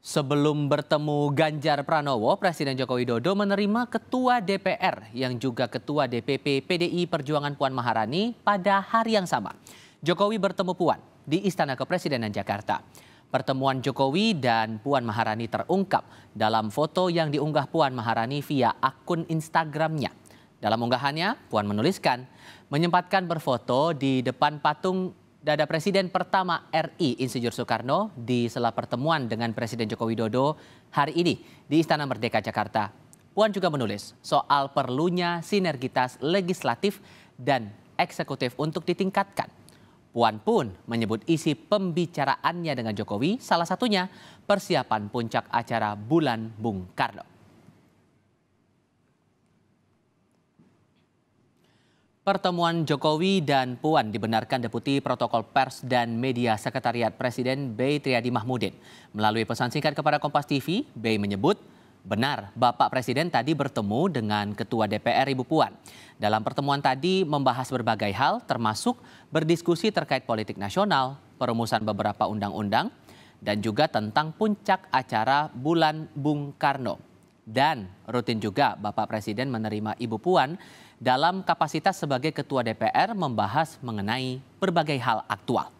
Sebelum bertemu Ganjar Pranowo, Presiden Joko Widodo menerima Ketua DPR yang juga Ketua DPP PDI Perjuangan Puan Maharani pada hari yang sama. Jokowi bertemu Puan di Istana Kepresidenan Jakarta. Pertemuan Jokowi dan Puan Maharani terungkap dalam foto yang diunggah Puan Maharani via akun Instagramnya. Dalam unggahannya, Puan menuliskan, menyempatkan berfoto di depan patung Dada Presiden pertama RI Insinyur Soekarno di sela pertemuan dengan Presiden Joko Widodo hari ini di Istana Merdeka Jakarta. Puan juga menulis soal perlunya sinergitas legislatif dan eksekutif untuk ditingkatkan. Puan pun menyebut isi pembicaraannya dengan Jokowi salah satunya persiapan puncak acara Bulan Bung Karno. Pertemuan Jokowi dan Puan dibenarkan Deputi Protokol Pers dan Media Sekretariat Presiden B. Triadi Mahmudin. Melalui pesan singkat kepada Kompas TV, B. menyebut, benar Bapak Presiden tadi bertemu dengan Ketua DPR Ibu Puan. Dalam pertemuan tadi membahas berbagai hal termasuk berdiskusi terkait politik nasional, perumusan beberapa undang-undang, dan juga tentang puncak acara Bulan Bung Karno dan rutin juga Bapak Presiden menerima Ibu Puan dalam kapasitas sebagai Ketua DPR membahas mengenai berbagai hal aktual.